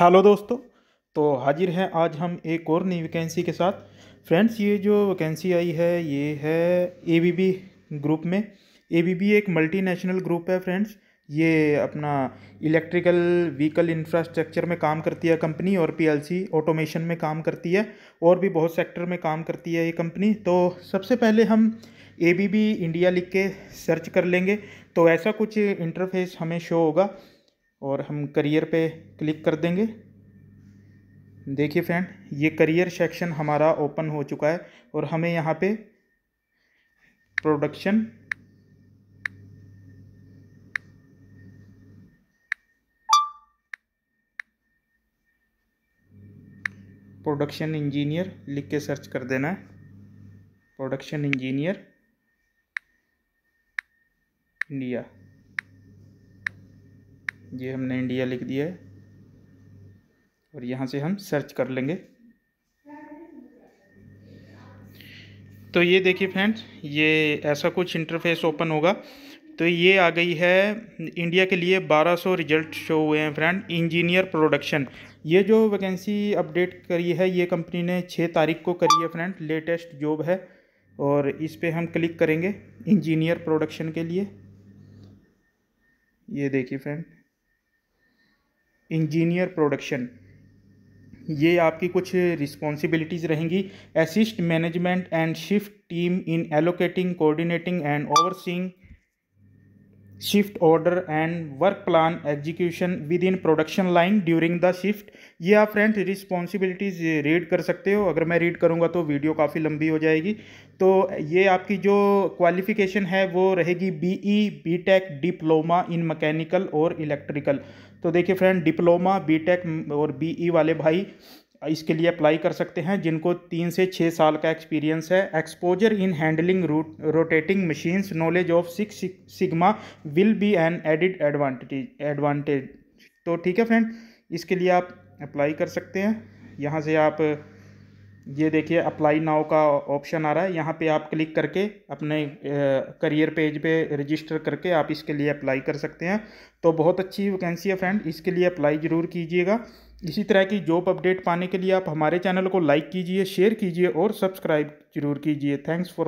hello दोस्तों तो हाजिर हैं आज हम एक और नई वैकेंसी के साथ फ्रेंड्स ये जो वैकेंसी आई है ये है एबीबी ग्रुप में एबीबी एक मल्टीनेशनल ग्रुप है फ्रेंड्स ये अपना इलेक्ट्रिकल व्हीकल इंफ्रास्ट्रक्चर में काम करती है कंपनी और पीएलसी ऑटोमेशन में काम करती है और भी बहुत सेक्टर में काम करती है ये कंपनी तो सबसे पहले हम ए बी बी इंडिया लिख के सर्च कर लेंगे तो ऐसा कुछ इंटरफेस हमें शो होगा और हम करियर पे क्लिक कर देंगे देखिए फ्रेंड ये करियर सेक्शन हमारा ओपन हो चुका है और हमें यहाँ पे प्रोडक्शन प्रोडक्शन इंजीनियर लिख के सर्च कर देना है प्रोडक्शन इंजीनियर इंडिया ये हमने इंडिया लिख दिया है और यहाँ से हम सर्च कर लेंगे तो ये देखिए फ्रेंड्स ये ऐसा कुछ इंटरफेस ओपन होगा तो ये आ गई है इंडिया के लिए 1200 रिजल्ट शो हुए हैं फ्रेंड इंजीनियर प्रोडक्शन ये जो वैकेंसी अपडेट करी है ये कंपनी ने 6 तारीख को करी है फ्रेंड लेटेस्ट जॉब है और इस पर हम क्लिक करेंगे इंजीनियर प्रोडक्शन के लिए ये देखिए फ्रेंड इंजीनियर प्रोडक्शन ये आपकी कुछ रिस्पॉन्सिबिलिटीज़ रहेंगी assist management and shift team in allocating coordinating and overseeing shift order and work plan execution with in production line during the shift ये आप फ्रेंड्स रिस्पॉन्सिबिलिटीज़ रीड कर सकते हो अगर मैं रीड करूँगा तो वीडियो काफ़ी लंबी हो जाएगी तो ये आपकी जो क्वालिफिकेशन है वो रहेगी B E B tech diploma in mechanical और इलेक्ट्रिकल तो देखिए फ्रेंड डिप्लोमा बी टेक और बी ई e वाले भाई इसके लिए अप्लाई कर सकते हैं जिनको तीन से छः साल का एक्सपीरियंस है exposure in handling root rotating machines knowledge of six sigma will be an added advantage advantage तो ठीक है फ्रेंड इसके लिए आप अप्लाई कर सकते हैं यहाँ से आप ये देखिए अप्लाई नाव का ऑप्शन आ रहा है यहाँ पे आप क्लिक करके अपने करियर पेज पे रजिस्टर करके आप इसके लिए अप्लाई कर सकते हैं तो बहुत अच्छी वैकेंसी है फ्रेंड इसके लिए अप्लाई ज़रूर कीजिएगा इसी तरह की जॉब अपडेट पाने के लिए आप हमारे चैनल को लाइक कीजिए शेयर कीजिए और सब्सक्राइब जरूर कीजिए थैंक्स फॉर